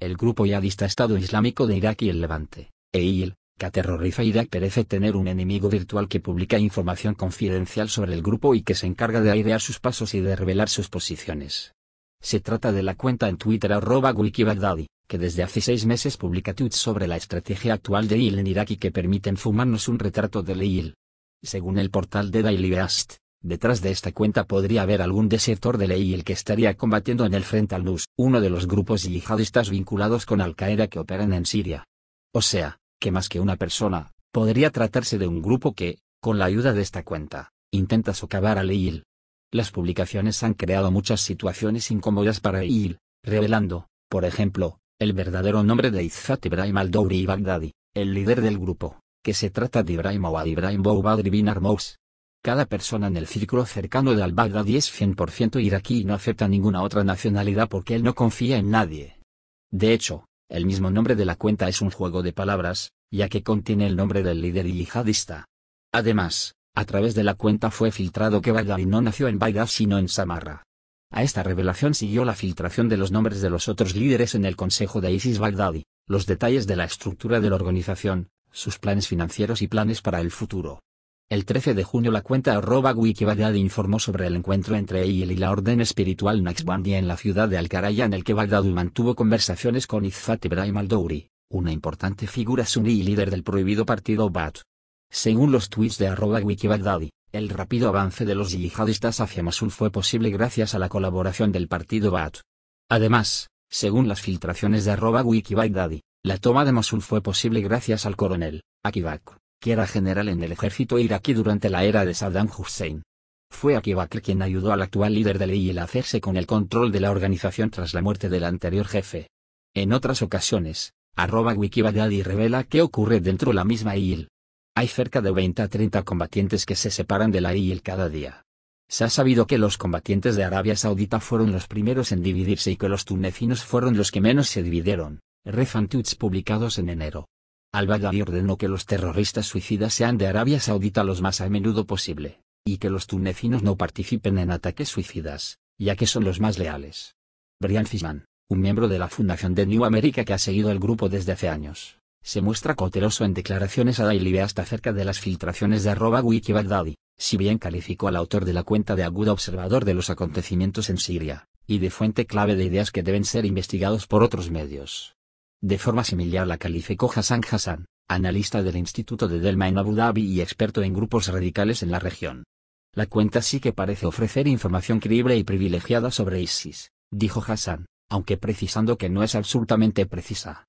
el grupo yadista Estado Islámico de Irak y el Levante, EIL, que aterroriza Irak parece tener un enemigo virtual que publica información confidencial sobre el grupo y que se encarga de airear sus pasos y de revelar sus posiciones. Se trata de la cuenta en Twitter arroba Wikibagdadi, que desde hace seis meses publica tweets sobre la estrategia actual de IL en Irak y que permiten fumarnos un retrato de EIL. Según el portal de Daily Beast, Detrás de esta cuenta podría haber algún desertor de ley el que estaría combatiendo en el frente al Nus, uno de los grupos yihadistas vinculados con Al-Qaeda que operan en Siria. O sea, que más que una persona, podría tratarse de un grupo que, con la ayuda de esta cuenta, intenta socavar a Leil. Las publicaciones han creado muchas situaciones incómodas para Leil, revelando, por ejemplo, el verdadero nombre de Izzat Ibrahim al y Baghdadi, el líder del grupo, que se trata de Ibrahim al Ibrahim Boubadri bin Armous, cada persona en el círculo cercano de al-Baghdadi es 100% iraquí y no acepta ninguna otra nacionalidad porque él no confía en nadie. De hecho, el mismo nombre de la cuenta es un juego de palabras, ya que contiene el nombre del líder yihadista. Además, a través de la cuenta fue filtrado que Baghdadi no nació en Bagdad sino en Samarra. A esta revelación siguió la filtración de los nombres de los otros líderes en el Consejo de ISIS Baghdadi, los detalles de la estructura de la organización, sus planes financieros y planes para el futuro. El 13 de junio la cuenta arroba Wikibagdad informó sobre el encuentro entre él y la orden espiritual Naxbandi en la ciudad de Alcaraya en el que Bagdadi mantuvo conversaciones con izfat Ibrahim al-Douri, una importante figura suní y líder del prohibido partido BAT. Según los tweets de arroba Wikibadadi, el rápido avance de los yihadistas hacia Mosul fue posible gracias a la colaboración del partido BAT. Además, según las filtraciones de arroba Wikibagdadi, la toma de Mosul fue posible gracias al coronel, Akibak que era general en el ejército iraquí durante la era de Saddam Hussein. Fue aquí Bakr quien ayudó al actual líder de la IIL a hacerse con el control de la organización tras la muerte del anterior jefe. En otras ocasiones, arroba y revela qué ocurre dentro de la misma IL. Hay cerca de 20 a 30 combatientes que se separan de la IIL cada día. Se ha sabido que los combatientes de Arabia Saudita fueron los primeros en dividirse y que los tunecinos fueron los que menos se dividieron. Refantuts publicados en enero. Al-Baghdadi ordenó que los terroristas suicidas sean de Arabia Saudita los más a menudo posible, y que los tunecinos no participen en ataques suicidas, ya que son los más leales. Brian Fishman, un miembro de la fundación de New America que ha seguido el grupo desde hace años, se muestra cauteloso en declaraciones a Daily Beast acerca de las filtraciones de arroba Baghdadi, si bien calificó al autor de la cuenta de agudo observador de los acontecimientos en Siria, y de fuente clave de ideas que deben ser investigados por otros medios. De forma similar la calificó Hassan Hassan, analista del Instituto de Delma en Abu Dhabi y experto en grupos radicales en la región. La cuenta sí que parece ofrecer información creíble y privilegiada sobre ISIS, dijo Hassan, aunque precisando que no es absolutamente precisa.